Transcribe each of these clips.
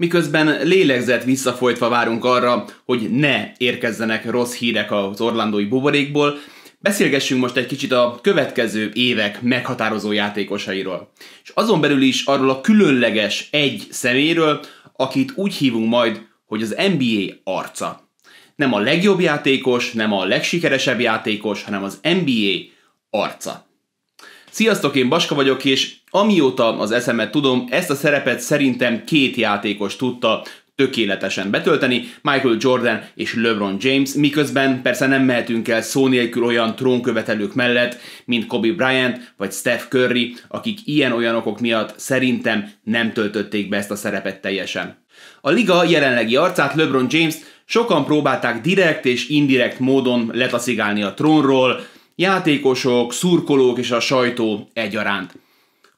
miközben lélegzett visszafolytva várunk arra, hogy ne érkezzenek rossz hírek az orlandói buborékból, Beszélgessünk most egy kicsit a következő évek meghatározó játékosairól. És azon belül is arról a különleges egy szeméről, akit úgy hívunk majd, hogy az NBA arca. Nem a legjobb játékos, nem a legsikeresebb játékos, hanem az NBA arca. Sziasztok, én Baska vagyok, és amióta az eszemet tudom, ezt a szerepet szerintem két játékos tudta tökéletesen betölteni, Michael Jordan és LeBron James, miközben persze nem mehetünk el szó nélkül olyan trónkövetelők mellett, mint Kobe Bryant vagy Steph Curry, akik ilyen olyanokok miatt szerintem nem töltötték be ezt a szerepet teljesen. A liga jelenlegi arcát LeBron James sokan próbálták direkt és indirekt módon letaszigálni a trónról, játékosok, szurkolók és a sajtó egyaránt.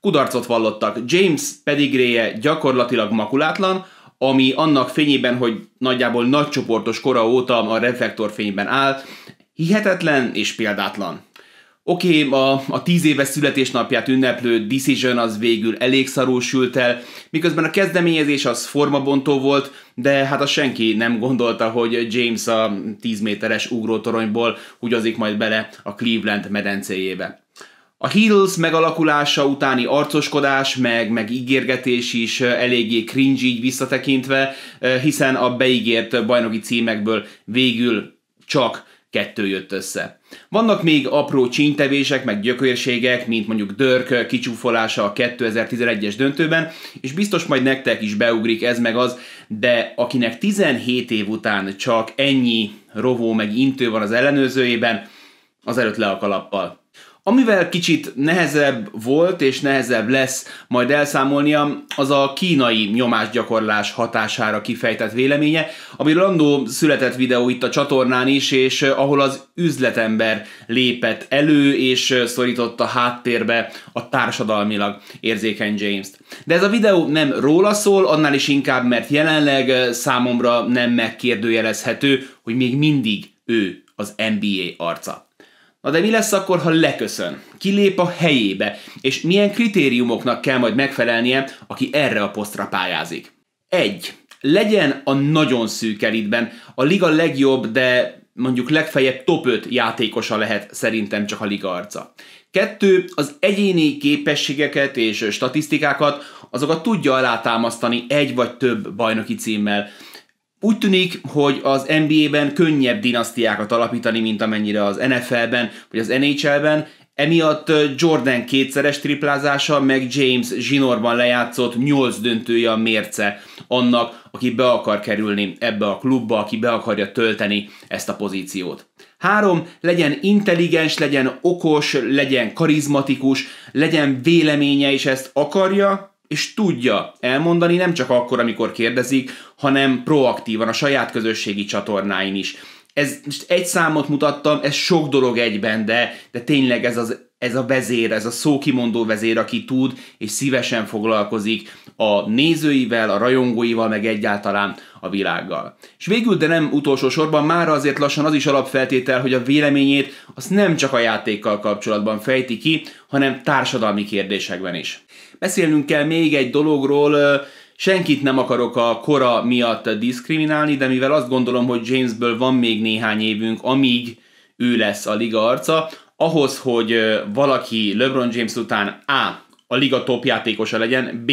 Kudarcot vallottak, James pedigréje gyakorlatilag makulátlan, ami annak fényében, hogy nagyjából nagycsoportos kora óta a reflektorfényben áll, hihetetlen és példátlan. Oké, okay, a, a tíz éves születésnapját ünneplő Decision az végül elég szarul sült el, miközben a kezdeményezés az formabontó volt, de hát a senki nem gondolta, hogy James a 10 méteres ugrótoronyból hugyozik majd bele a Cleveland medencéjébe. A Heels megalakulása utáni arcoskodás, meg, meg ígérgetés is eléggé cringe így visszatekintve, eh, hiszen a beígért bajnoki címekből végül csak kettő jött össze. Vannak még apró csíntevések, meg gyökérségek, mint mondjuk Dörk kicsúfolása a 2011-es döntőben, és biztos majd nektek is beugrik ez meg az, de akinek 17 év után csak ennyi rovó meg intő van az ellenőzőjében, az előtt le a kalappal. Amivel kicsit nehezebb volt és nehezebb lesz majd elszámolnia, az a kínai nyomásgyakorlás hatására kifejtett véleménye, ami Landó született videó itt a csatornán is, és eh, ahol az üzletember lépett elő és eh, szorította háttérbe a társadalmilag érzékeny James-t. De ez a videó nem róla szól, annál is inkább, mert jelenleg eh, számomra nem megkérdőjelezhető, hogy még mindig ő az NBA arca. Na de mi lesz akkor, ha leköszön? Kilép a helyébe? És milyen kritériumoknak kell majd megfelelnie, aki erre a posztra pályázik? 1. Legyen a nagyon szűk elitben, a liga legjobb, de mondjuk legfeljebb top 5 játékosa lehet szerintem csak a liga arca. Kettő, az egyéni képességeket és statisztikákat azokat tudja alátámasztani egy vagy több bajnoki címmel úgy tűnik, hogy az NBA-ben könnyebb dinasztiákat alapítani, mint amennyire az NFL-ben vagy az NHL-ben, Emiatt Jordan kétszeres triplázása, meg James zsinórban lejátszott nyolc döntője a mérce annak, aki be akar kerülni ebbe a klubba, aki be akarja tölteni ezt a pozíciót. Három, legyen intelligens, legyen okos, legyen karizmatikus, legyen véleménye, és ezt akarja, és tudja elmondani nem csak akkor, amikor kérdezik, hanem proaktívan a saját közösségi csatornáin is. Ez most egy számot mutattam, ez sok dolog egyben, de, de tényleg ez, az, ez a vezér, ez a szókimondó vezér, aki tud és szívesen foglalkozik a nézőivel, a rajongóival, meg egyáltalán a világgal. És végül, de nem utolsó sorban, már azért lassan az is alapfeltétel, hogy a véleményét azt nem csak a játékkal kapcsolatban fejti ki, hanem társadalmi kérdésekben is. Beszélnünk kell még egy dologról, Senkit nem akarok a kora miatt diszkriminálni, de mivel azt gondolom, hogy Jamesből van még néhány évünk, amíg ő lesz a liga arca, ahhoz, hogy valaki LeBron James után A. a liga top játékosa legyen, B.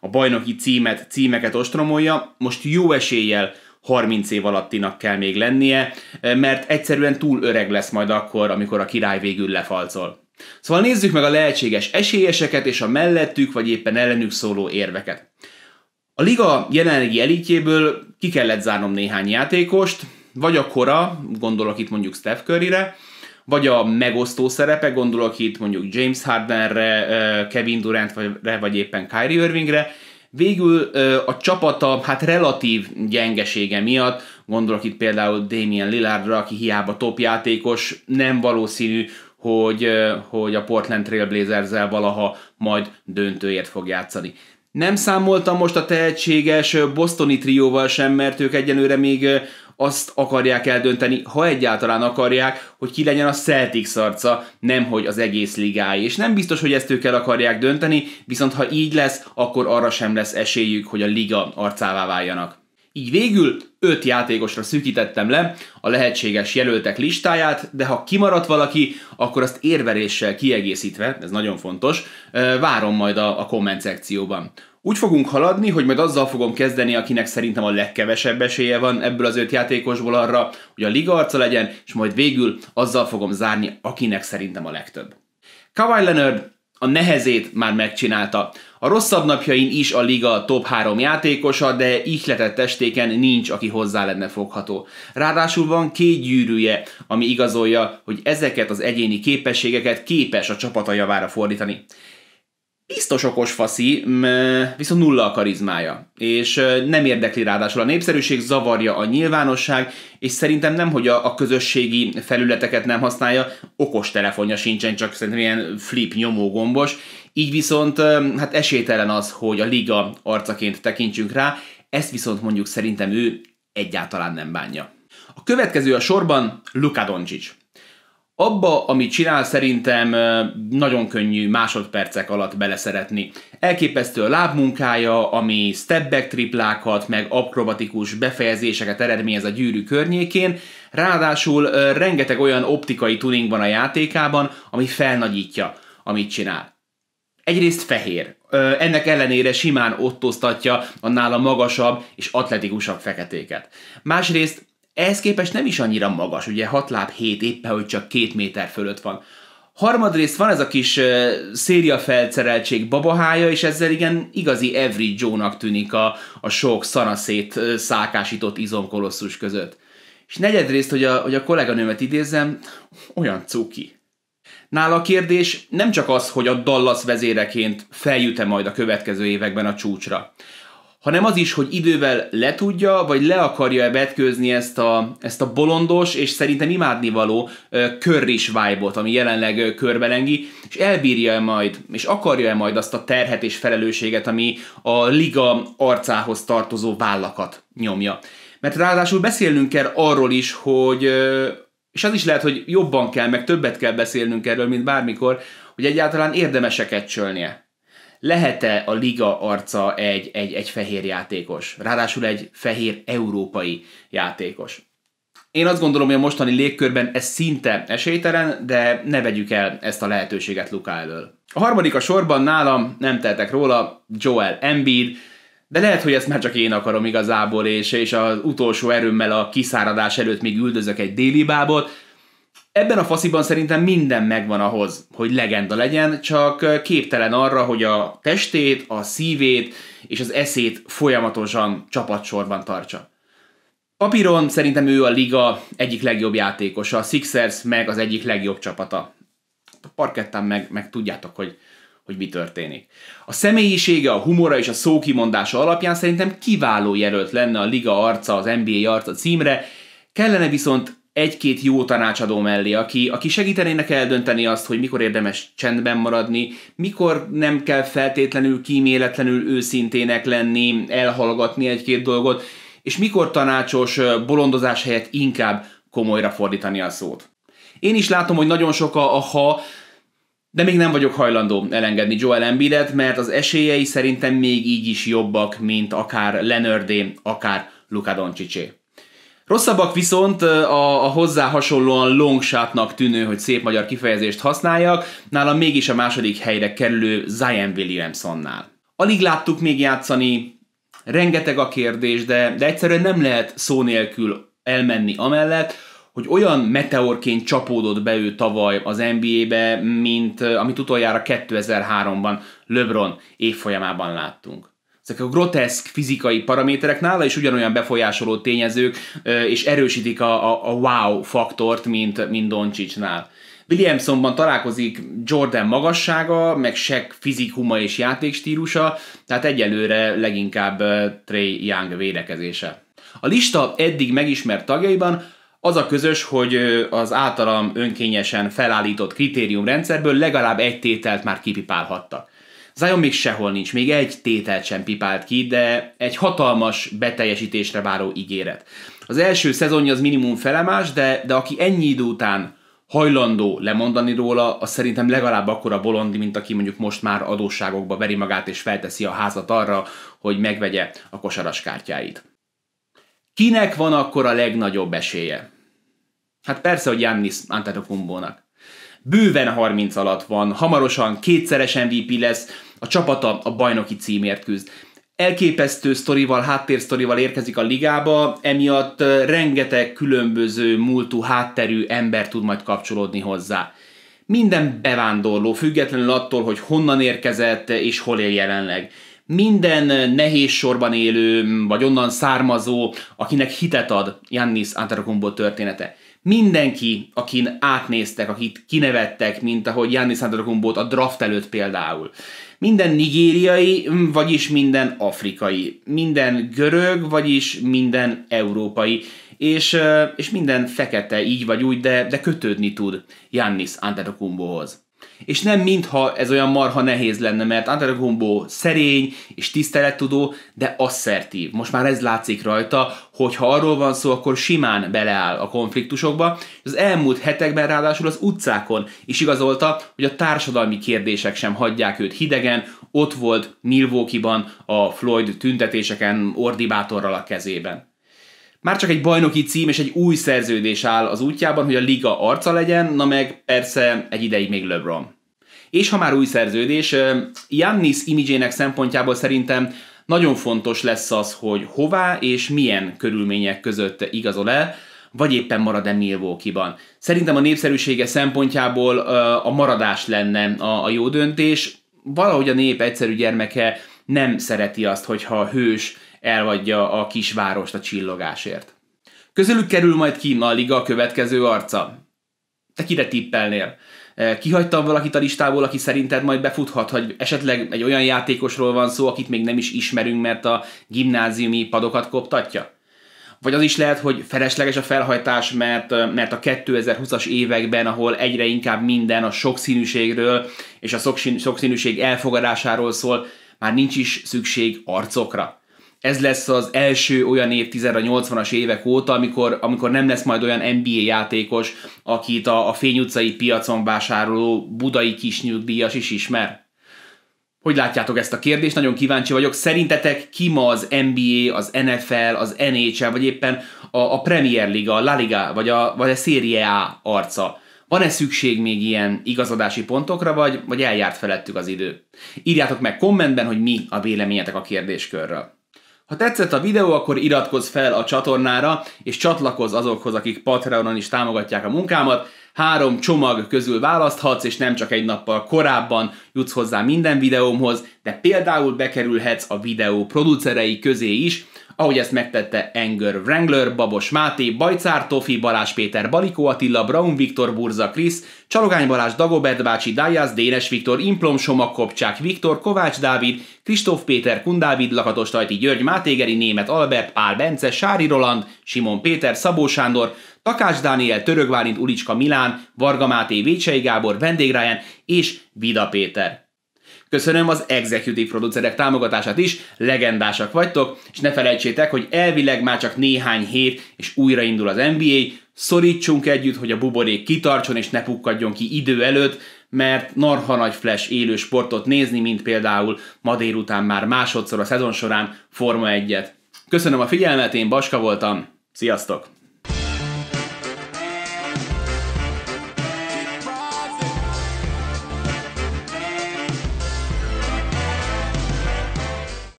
a bajnoki címet, címeket ostromolja, most jó eséllyel 30 év alattinak kell még lennie, mert egyszerűen túl öreg lesz majd akkor, amikor a király végül lefalcol. Szóval nézzük meg a lehetséges esélyeseket és a mellettük vagy éppen ellenük szóló érveket. A liga jelenlegi elitjéből ki kellett zárnom néhány játékost, vagy a kora, gondolok itt mondjuk Steph Curry-re, vagy a megosztó szerepe, gondolok itt mondjuk James Hardenre, Kevin Durantre, vagy éppen Kyrie Irvingre, Végül a csapata hát relatív gyengesége miatt, gondolok itt például Damien Lillardra, aki hiába top játékos, nem valószínű, hogy, hogy a Portland Trailblazers-el valaha majd döntőért fog játszani. Nem számoltam most a tehetséges bostoni trióval sem, mert ők egyenőre még azt akarják eldönteni, ha egyáltalán akarják, hogy ki legyen a Celtics arca, nemhogy az egész ligáé. És nem biztos, hogy ezt ők el akarják dönteni, viszont ha így lesz, akkor arra sem lesz esélyük, hogy a liga arcává váljanak. Így végül 5 játékosra szűkítettem le a lehetséges jelöltek listáját, de ha kimaradt valaki, akkor azt érveléssel kiegészítve, ez nagyon fontos, várom majd a, a komment szekcióban. Úgy fogunk haladni, hogy majd azzal fogom kezdeni, akinek szerintem a legkevesebb esélye van ebből az öt játékosból arra, hogy a liga arca legyen, és majd végül azzal fogom zárni, akinek szerintem a legtöbb. Kawhi Leonard a nehezét már megcsinálta. A rosszabb napjain is a liga top 3 játékosa, de ihletett testéken nincs, aki hozzá lenne fogható. Ráadásul van két gyűrűje, ami igazolja, hogy ezeket az egyéni képességeket képes a csapata javára fordítani biztos okos faszi, viszont nulla a karizmája, és nem érdekli ráadásul a népszerűség, zavarja a nyilvánosság, és szerintem nem, hogy a, a közösségi felületeket nem használja, okos telefonja sincsen, csak szerintem ilyen flip nyomógombos, így viszont hát esélytelen az, hogy a liga arcaként tekintsünk rá, ezt viszont mondjuk szerintem ő egyáltalán nem bánja. A következő a sorban Luka Doncic. Abba, amit csinál, szerintem nagyon könnyű másodpercek alatt beleszeretni. Elképesztő a lábmunkája, ami stepback triplákat, meg akrobatikus befejezéseket eredményez a gyűrű környékén, ráadásul rengeteg olyan optikai tuning van a játékában, ami felnagyítja, amit csinál. Egyrészt fehér. Ennek ellenére simán ottoztatja a nála magasabb és atletikusabb feketéket. Másrészt ehhez képest nem is annyira magas, ugye 6 láb 7 éppen, hogy csak 2 méter fölött van. Harmadrészt van ez a kis uh, szériafelszereltség babahája, és ezzel igen igazi Every Joe-nak tűnik a, a sok szanaszét uh, szákásított izomkolosszus között. És negyedrészt, hogy a, hogy a kolléganőmet idézem, olyan cuki. Nála a kérdés nem csak az, hogy a Dallas vezéreként feljut-e majd a következő években a csúcsra, hanem az is, hogy idővel le tudja, vagy le akarja betkőzni ezt a, ezt a bolondos, és szerintem imádnivaló körris vibe ami jelenleg körbelengi, és elbírja-e majd, és akarja-e majd azt a terhet és felelősséget, ami a liga arcához tartozó vállakat nyomja. Mert ráadásul beszélnünk kell arról is, hogy, és az is lehet, hogy jobban kell, meg többet kell beszélnünk erről, mint bármikor, hogy egyáltalán érdemeseket csölnie lehet-e a liga arca egy, egy, egy fehér játékos, ráadásul egy fehér európai játékos. Én azt gondolom, hogy a mostani légkörben ez szinte esélytelen, de ne vegyük el ezt a lehetőséget Luka elől. A harmadik a sorban nálam, nem teltek róla, Joel Embiid, de lehet, hogy ezt már csak én akarom igazából, és, és az utolsó erőmmel a kiszáradás előtt még üldözök egy délibábot, Ebben a fasziban szerintem minden megvan ahhoz, hogy legenda legyen, csak képtelen arra, hogy a testét, a szívét és az eszét folyamatosan csapatsorban tartsa. Papíron szerintem ő a liga egyik legjobb játékosa, a Sixers meg az egyik legjobb csapata. A parkettán meg, meg tudjátok, hogy, hogy mi történik. A személyisége, a humora és a szókimondása alapján szerintem kiváló jelölt lenne a liga arca, az NBA arca címre, kellene viszont egy-két jó tanácsadó mellé, aki, aki segítenének eldönteni azt, hogy mikor érdemes csendben maradni, mikor nem kell feltétlenül kíméletlenül őszintének lenni, elhallgatni egy-két dolgot, és mikor tanácsos bolondozás helyett inkább komolyra fordítani a szót. Én is látom, hogy nagyon sok a, ha, de még nem vagyok hajlandó elengedni Joel Embiidet, mert az esélyei szerintem még így is jobbak, mint akár Leonardé, akár Luka Doncsicsé. Rosszabbak viszont a, a hozzá hasonlóan longshotnak tűnő, hogy szép magyar kifejezést használjak, nálam mégis a második helyre kerülő Zion Williamsonnál. Alig láttuk még játszani, rengeteg a kérdés, de, de egyszerűen nem lehet szó nélkül elmenni amellett, hogy olyan meteorként csapódott be ő tavaly az NBA-be, mint amit utoljára 2003-ban LeBron évfolyamában láttunk ezek a groteszk fizikai paraméterek nála is ugyanolyan befolyásoló tényezők, és erősítik a, a, a wow faktort, mint, mint Doncsicsnál. Williamsonban találkozik Jordan magassága, meg Shaq fizikuma és játékstílusa, tehát egyelőre leginkább Trey Young védekezése. A lista eddig megismert tagjaiban az a közös, hogy az általam önkényesen felállított kritériumrendszerből legalább egy tételt már kipipálhattak. Zion még sehol nincs, még egy tételt sem pipált ki, de egy hatalmas beteljesítésre váró ígéret. Az első szezonja az minimum felemás, de, de aki ennyi idő után hajlandó lemondani róla, az szerintem legalább akkora bolond, mint aki mondjuk most már adósságokba veri magát és felteszi a házat arra, hogy megvegye a kosaras kártyáit. Kinek van akkor a legnagyobb esélye? Hát persze, hogy Jannis Antetokumbónak bőven 30 alatt van, hamarosan kétszeres MVP lesz, a csapata a bajnoki címért küzd. Elképesztő sztorival, háttérsztorival érkezik a ligába, emiatt rengeteg különböző múltú hátterű ember tud majd kapcsolódni hozzá. Minden bevándorló, függetlenül attól, hogy honnan érkezett és hol él jelenleg minden nehéz sorban élő, vagy onnan származó, akinek hitet ad Jannis Antetokounmpo története mindenki, akin átnéztek, akit kinevettek, mint ahogy Janni Santodokumbót a draft előtt például. Minden nigériai, vagyis minden afrikai. Minden görög, vagyis minden európai. És, és minden fekete, így vagy úgy, de, de kötődni tud Jannis Antetokumbóhoz és nem mintha ez olyan marha nehéz lenne, mert Antetokounmpo szerény és tisztelettudó, de asszertív. Most már ez látszik rajta, hogy ha arról van szó, akkor simán beleáll a konfliktusokba. Az elmúlt hetekben ráadásul az utcákon is igazolta, hogy a társadalmi kérdések sem hagyják őt hidegen, ott volt Milwaukee-ban a Floyd tüntetéseken ordibátorral a kezében már csak egy bajnoki cím és egy új szerződés áll az útjában, hogy a liga arca legyen, na meg persze egy ideig még LeBron. És ha már új szerződés, Jannis imidzsének szempontjából szerintem nagyon fontos lesz az, hogy hová és milyen körülmények között igazol el, vagy éppen marad-e Milwaukee-ban. Szerintem a népszerűsége szempontjából a maradás lenne a jó döntés. Valahogy a nép egyszerű gyermeke nem szereti azt, hogyha a hős elvadja a kisvárost a csillogásért. Közülük kerül majd ki, a liga a következő arca. Te kire tippelnél? E, kihagytam valakit a listából, aki szerinted majd befuthat, hogy esetleg egy olyan játékosról van szó, akit még nem is ismerünk, mert a gimnáziumi padokat koptatja? Vagy az is lehet, hogy felesleges a felhajtás, mert, e, mert a 2020-as években, ahol egyre inkább minden a sokszínűségről és a sokszínűség elfogadásáról szól, már nincs is szükség arcokra ez lesz az első olyan évtized a 80-as évek óta, amikor, amikor nem lesz majd olyan NBA játékos, akit a, a Fény utcai piacon vásároló budai kisnyugdíjas is ismer? Hogy látjátok ezt a kérdést? Nagyon kíváncsi vagyok. Szerintetek ki ma az NBA, az NFL, az NHL, vagy éppen a, a Premier Liga, a La Liga, vagy a, vagy a Serie A arca? Van-e szükség még ilyen igazodási pontokra, vagy, vagy eljárt felettük az idő? Írjátok meg kommentben, hogy mi a véleményetek a kérdéskörről. Ha tetszett a videó, akkor iratkozz fel a csatornára, és csatlakozz azokhoz, akik Patreonon is támogatják a munkámat. Három csomag közül választhatsz, és nem csak egy nappal korábban jutsz hozzá minden videómhoz, de például bekerülhetsz a videó producerei közé is, ahogy ezt megtette Enger Wrangler, Babos Máté, Bajcár, Tofi, Balázs Péter, Balikó Attila, Braun Viktor, Burza Krisz, Csalogány Balázs, Dagobert Bácsi, Dájász, Dénes Viktor, Implom, Somak Kopcsák, Viktor, Kovács Dávid, Kristóf Péter, Kundávid, Lakatos Tajti, György, Mátégeri, Német Albert, Pál Bence, Sári Roland, Simon Péter, Szabó Sándor, Takács Dániel, Török Válint, Ulicska Milán, Varga Máté, Vécsei Gábor, Vendégráján és Vida Péter. Köszönöm az executive producerek támogatását is, legendásak vagytok, és ne felejtsétek, hogy elvileg már csak néhány hét, és újraindul az NBA, szorítsunk együtt, hogy a buborék kitartson és ne pukkadjon ki idő előtt, mert narha nagy flash élő sportot nézni, mint például ma délután már másodszor a szezon során Forma 1-et. Köszönöm a figyelmet, én Baska voltam, sziasztok!